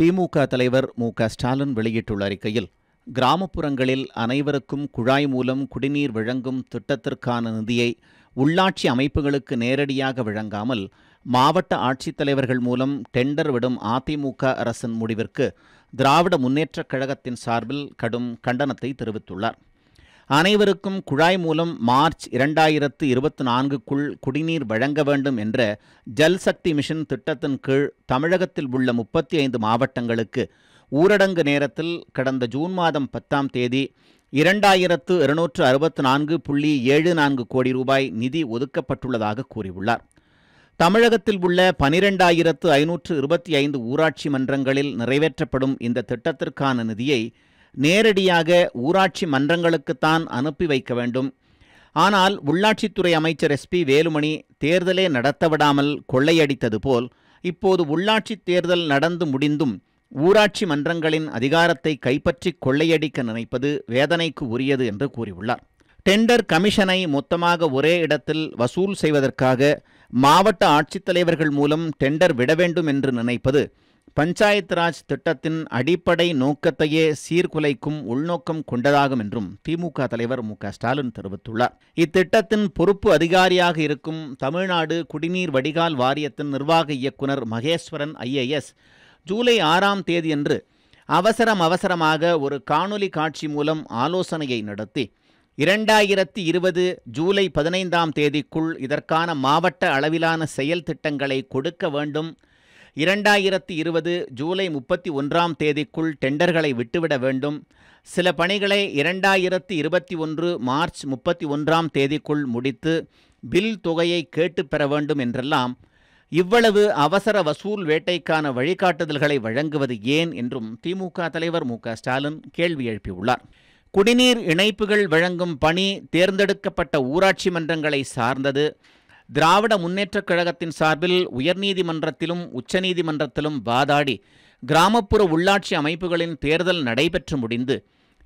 திமுக தலைவர் மு க ஸ்டாலின் வெளியிட்டுள்ள அறிக்கையில் கிராமப்புறங்களில் அனைவருக்கும் குழாய் மூலம் குடிநீர் வழங்கும் திட்டத்திற்கான நிதியை உள்ளாட்சி அமைப்புகளுக்கு நேரடியாக வழங்காமல் மாவட்ட ஆட்சித்தலைவர்கள் மூலம் டெண்டர் விடும் அதிமுக அரசின் முடிவிற்கு திராவிட முன்னேற்றக் கழகத்தின் சார்பில் கடும் கண்டனத்தை தெரிவித்துள்ளார் அனைவருக்கும் குழாய் மூலம் மார்ச் இரண்டாயிரத்து இருபத்தி நான்குக்குள் குடிநீர் வழங்க வேண்டும் என்ற ஜல்சக்தி மிஷன் திட்டத்தின் கீழ் தமிழகத்தில் உள்ள முப்பத்தி ஐந்து மாவட்டங்களுக்கு ஊரடங்கு நேரத்தில் கடந்த ஜூன் மாதம் பத்தாம் தேதி இரண்டாயிரத்து இருநூற்று அறுபத்து நான்கு புள்ளி ஏழு நான்கு கோடி ரூபாய் நிதி ஒதுக்கப்பட்டுள்ளதாக கூறியுள்ளார் தமிழகத்தில் உள்ள பனிரெண்டாயிரத்து ஐநூற்று இருபத்தி ஐந்து ஊராட்சி மன்றங்களில் நிறைவேற்றப்படும் இந்த திட்டத்திற்கான நிதியை நேரடியாக ஊராட்சி மன்றங்களுக்குத்தான் அனுப்பி வைக்க வேண்டும் ஆனால் உள்ளாட்சித்துறை அமைச்சர் எஸ் பி வேலுமணி தேர்தலே நடத்தவிடாமல் கொள்ளையடித்தது போல் இப்போது உள்ளாட்சி தேர்தல் நடந்து முடிந்தும் ஊராட்சி மன்றங்களின் அதிகாரத்தை கைப்பற்றி கொள்ளையடிக்க நினைப்பது வேதனைக்கு உரியது என்று கூறியுள்ளார் டெண்டர் கமிஷனை மொத்தமாக ஒரே இடத்தில் வசூல் செய்வதற்காக மாவட்ட ஆட்சித்தலைவர்கள் மூலம் டெண்டர் விட வேண்டும் என்று நினைப்பது பஞ்சாயத் ராஜ் திட்டத்தின் அடிப்படை நோக்கத்தையே சீர்குலைக்கும் உள்நோக்கம் கொண்டதாகும் என்றும் திமுக தலைவர் மு ஸ்டாலின் தெரிவித்துள்ளார் இத்திட்டத்தின் பொறுப்பு அதிகாரியாக இருக்கும் தமிழ்நாடு குடிநீர் வடிகால் வாரியத்தின் நிர்வாக இயக்குனர் மகேஸ்வரன் ஐஏஎஸ் ஜூலை ஆறாம் தேதியன்று அவசரம் அவசரமாக ஒரு காணொலி காட்சி மூலம் ஆலோசனையை நடத்தி இரண்டாயிரத்தி இருபது ஜூலை பதினைந்தாம் தேதிக்குள் இதற்கான மாவட்ட அளவிலான செயல் திட்டங்களை கொடுக்க வேண்டும் இரண்டாயிரத்தி இருபது ஜூலை முப்பத்தி ஒன்றாம் தேதிக்குள் டெண்டர்களை விட்டுவிட வேண்டும் சில பணிகளை இரண்டாயிரத்தி இருபத்தி ஒன்று மார்ச் முப்பத்தி ஒன்றாம் தேதிக்குள் முடித்து பில் தொகையை கேட்டு பெற வேண்டும் என்றெல்லாம் இவ்வளவு அவசர வசூல் வேட்டைக்கான வழிகாட்டுதல்களை வழங்குவது ஏன் என்றும் திமுக தலைவர் மு ஸ்டாலின் கேள்வி எழுப்பியுள்ளார் குடிநீர் இணைப்புகள் வழங்கும் பணி தேர்ந்தெடுக்கப்பட்ட ஊராட்சி மன்றங்களை சார்ந்தது திராவிட முன்னேற்றக் கழகத்தின் சார்பில் உயர்நீதிமன்றத்திலும் உச்சநீதிமன்றத்திலும் வாதாடி கிராமப்புற உள்ளாட்சி அமைப்புகளின் தேர்தல் நடைபெற்று முடிந்து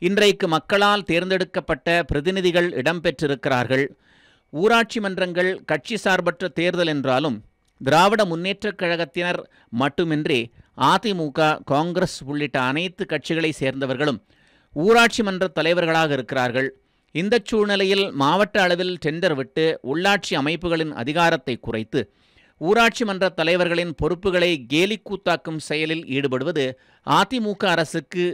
இன்றைக்கு மக்களால் தேர்ந்தெடுக்கப்பட்ட பிரதிநிதிகள் இடம்பெற்றிருக்கிறார்கள் ஊராட்சி மன்றங்கள் கட்சி சார்பற்ற தேர்தல் என்றாலும் திராவிட முன்னேற்றக் கழகத்தினர் மட்டுமின்றி அதிமுக காங்கிரஸ் உள்ளிட்ட அனைத்து கட்சிகளை சேர்ந்தவர்களும் ஊராட்சி மன்ற தலைவர்களாக இருக்கிறார்கள் இந்த சூழ்நிலையில் மாவட்ட அளவில் டெண்டர் விட்டு உள்ளாட்சி அமைப்புகளின் அதிகாரத்தை குறைத்து ஊராட்சி மன்ற தலைவர்களின் பொறுப்புகளை கேலிக்கூத்தாக்கும் செயலில் ஈடுபடுவது அதிமுக அரசுக்கு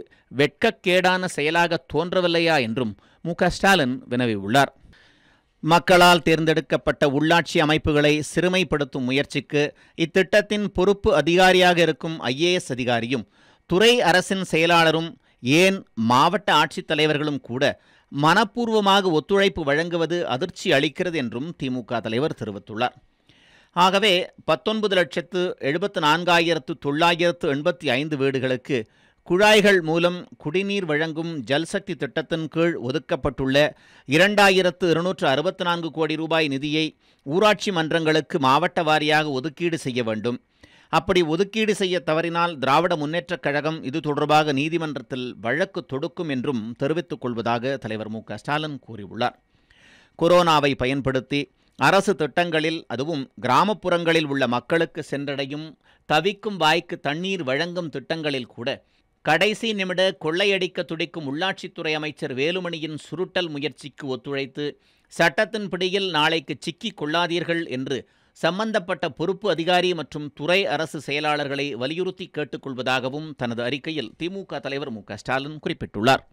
வெட்கக்கேடான செயலாக தோன்றவில்லையா என்றும் மு ஸ்டாலின் வினவியுள்ளார் மக்களால் தேர்ந்தெடுக்கப்பட்ட உள்ளாட்சி அமைப்புகளை சிறுமைப்படுத்தும் முயற்சிக்கு இத்திட்டத்தின் பொறுப்பு அதிகாரியாக இருக்கும் ஐஏஎஸ் அதிகாரியும் துறை அரசின் செயலாளரும் ஏன் மாவட்ட ஆட்சித்தலைவர்களும் கூட மனப்பூர்வமாக ஒத்துழைப்பு வழங்குவது அதிர்ச்சி அளிக்கிறது என்றும் திமுக தலைவர் தெரிவித்துள்ளார் ஆகவே பத்தொன்பது லட்சத்து எழுபத்து நான்காயிரத்து தொள்ளாயிரத்து எண்பத்தி ஐந்து வீடுகளுக்கு குழாய்கள் மூலம் குடிநீர் வழங்கும் ஜல்சக்தி திட்டத்தின் கீழ் ஒதுக்கப்பட்டுள்ள இரண்டாயிரத்து இருநூற்று அறுபத்தி நான்கு கோடி ரூபாய் நிதியை ஊராட்சி மன்றங்களுக்கு மாவட்ட வாரியாக ஒதுக்கீடு செய்ய வேண்டும் அப்படி ஒதுக்கீடு செய்ய தவறினால் திராவிட முன்னேற்றக் கழகம் இது தொடர்பாக நீதிமன்றத்தில் வழக்கு தொடுக்கும் என்றும் தெரிவித்துக் கொள்வதாக தலைவர் மு ஸ்டாலின் கூறியுள்ளார் கொரோனாவை பயன்படுத்தி அரசு திட்டங்களில் அதுவும் கிராமப்புறங்களில் உள்ள மக்களுக்கு சென்றடையும் தவிக்கும் வாய்க்கு தண்ணீர் வழங்கும் திட்டங்களில் கூட கடைசி நிமிட கொள்ளையடிக்க துடிக்கும் உள்ளாட்சித்துறை அமைச்சர் வேலுமணியின் சுருட்டல் முயற்சிக்கு ஒத்துழைத்து சட்டத்தின் பிடியில் நாளைக்கு சிக்கிக் கொள்ளாதீர்கள் என்று சம்பந்தப்பட்ட பொறுப்பு அதிகாரி மற்றும் துறை அரசு செயலாளர்களை வலியுறுத்தி கேட்டுக்கொள்வதாகவும் தனது அறிக்கையில் திமுக தலைவர் மு ஸ்டாலின் குறிப்பிட்டுள்ளார்